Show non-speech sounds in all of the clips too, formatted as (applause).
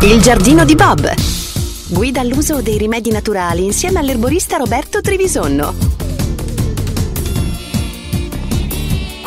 Il giardino di Bob. Guida all'uso dei rimedi naturali insieme all'erborista Roberto Trevisonno.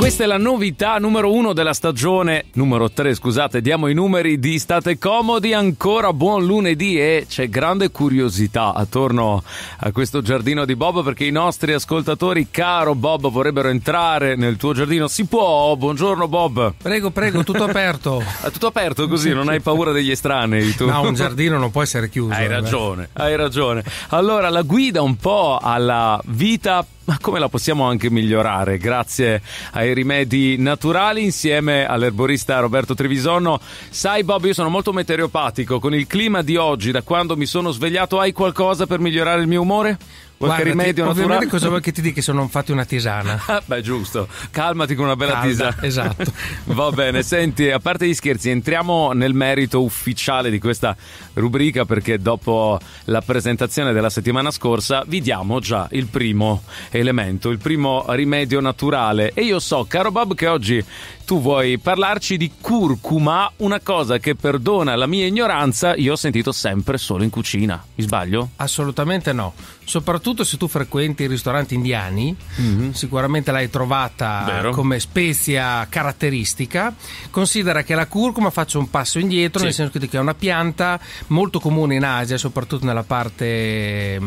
Questa è la novità numero uno della stagione, numero tre, scusate, diamo i numeri di State Comodi, ancora buon lunedì e c'è grande curiosità attorno a questo giardino di Bob perché i nostri ascoltatori, caro Bob, vorrebbero entrare nel tuo giardino. Si può? Buongiorno Bob. Prego, prego, tutto aperto. (laughs) Ah, tutto aperto così, non hai paura degli estranei tu. No, un giardino non può essere chiuso. Hai eh. ragione, beh. hai ragione. Allora, la guida un po' alla vita ma come la possiamo anche migliorare grazie ai rimedi naturali insieme all'erborista Roberto Trevisonno. Sai Bob, io sono molto meteoropatico, con il clima di oggi, da quando mi sono svegliato hai qualcosa per migliorare il mio umore? Qualche Guardati, che rimedio naturale? Ovviamente cosa vuoi che ti dica se non fatti una tisana? (laughs) Ah, beh, giusto. Calmati con una bella Calda, tisana. Esatto. (laughs) Va bene, senti, a parte gli scherzi, entriamo nel merito ufficiale di questa rubrica perché dopo la presentazione della settimana scorsa vi diamo già il primo elemento, il primo rimedio naturale. E io so, caro Bob, che oggi tu vuoi parlarci di curcuma, una cosa che perdona la mia ignoranza, io ho sentito sempre solo in cucina. Mi sbaglio? Assolutamente no. Soprattutto soprattutto se tu frequenti i ristoranti indiani, mm-hmm. sicuramente l'hai trovata Vero. come spezia caratteristica. Considera che la curcuma faccio un passo indietro, sì. nel senso che è una pianta molto comune in Asia, soprattutto nella parte mh,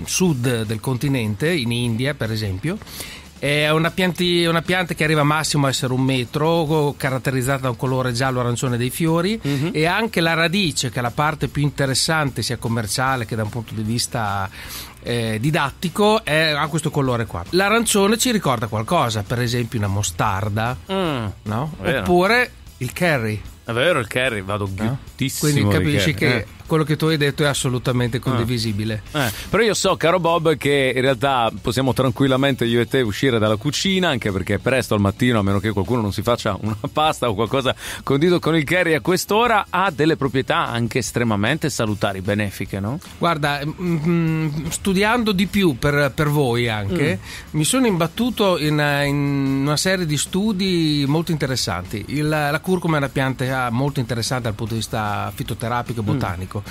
mm, sud del continente, in India per esempio è una, pianti, una, pianta che arriva massimo a essere un metro, caratterizzata da un colore giallo-arancione dei fiori mm-hmm. e anche la radice, che è la parte più interessante sia commerciale che da un punto di vista eh, didattico, è, ha questo colore qua. L'arancione ci ricorda qualcosa, per esempio una mostarda, mm, no? oppure il curry. È vero il curry, vado ghiottissimo. No? Quindi capisci che eh quello che tu hai detto è assolutamente condivisibile. Ah. Eh. Però io so, caro Bob, che in realtà possiamo tranquillamente io e te uscire dalla cucina, anche perché presto al mattino, a meno che qualcuno non si faccia una (laughs) pasta o qualcosa condito con il curry a quest'ora, ha delle proprietà anche estremamente salutari, benefiche, no? Guarda, mh, mm, mm, studiando di più per, per voi anche, mm. mi sono imbattuto in, in, una serie di studi molto interessanti. Il, la curcuma è una pianta ah, molto interessante dal punto di vista fitoterapico e mm. botanico. Mm ecco.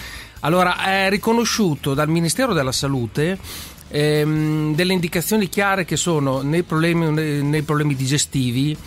Allora, è riconosciuto dal Ministero della Salute ehm, delle indicazioni chiare che sono nei problemi, nei problemi digestivi,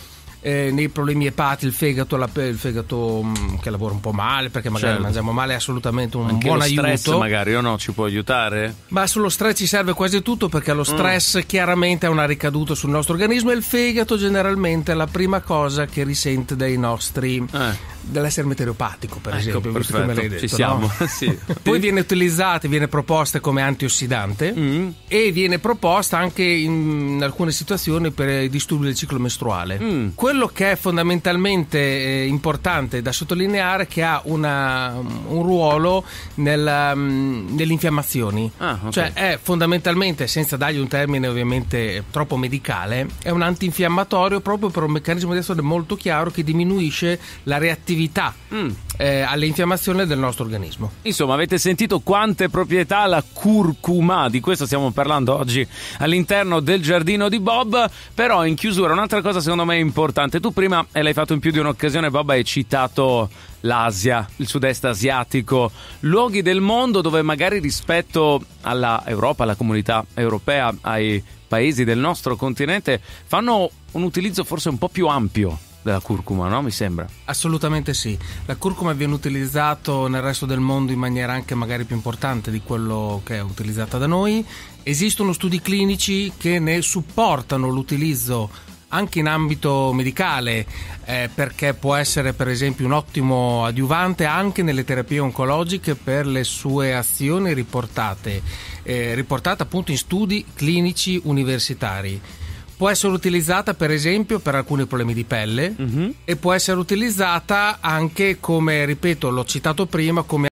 eh, nei problemi epati, il fegato, la, il fegato mm, che lavora un po' male perché magari certo. mangiamo male è assolutamente un Anche buon aiuto. stress magari o no ci può aiutare? Ma sullo stress ci serve quasi tutto perché lo mm. stress mm. chiaramente ha una ricaduta sul nostro organismo e il fegato generalmente è la prima cosa che risente dei nostri eh dell'essere meteoropatico, per ecco, esempio, perfetto, come l'hai detto. Ci siamo. No? (laughs) sì. Poi viene utilizzata, viene proposta come antiossidante mm. e viene proposta anche in alcune situazioni per i disturbi del ciclo mestruale. Mm. Quello che è fondamentalmente eh, importante da sottolineare è che ha una, un ruolo nella, mm, nelle infiammazioni. Ah, okay. Cioè è fondamentalmente, senza dargli un termine ovviamente troppo medicale, è un antinfiammatorio proprio per un meccanismo di azione molto chiaro che diminuisce la reattività sensibilità mm. eh, all'infiammazione del nostro organismo. Insomma, avete sentito quante proprietà ha la curcuma, di questo stiamo parlando oggi all'interno del giardino di Bob, però in chiusura un'altra cosa secondo me importante, tu prima e l'hai fatto in più di un'occasione Bob hai citato l'Asia, il sud-est asiatico, luoghi del mondo dove magari rispetto alla Europa, alla comunità europea, ai paesi del nostro continente fanno un utilizzo forse un po' più ampio della curcuma, no? Mi sembra. Assolutamente sì. La curcuma viene utilizzata nel resto del mondo in maniera anche magari più importante di quello che è utilizzata da noi. Esistono studi clinici che ne supportano l'utilizzo anche in ambito medicale, eh, perché può essere per esempio un ottimo adiuvante anche nelle terapie oncologiche per le sue azioni riportate, eh, riportate appunto in studi clinici universitari può essere utilizzata per esempio per alcuni problemi di pelle mm-hmm. e può essere utilizzata anche come, ripeto, l'ho citato prima, come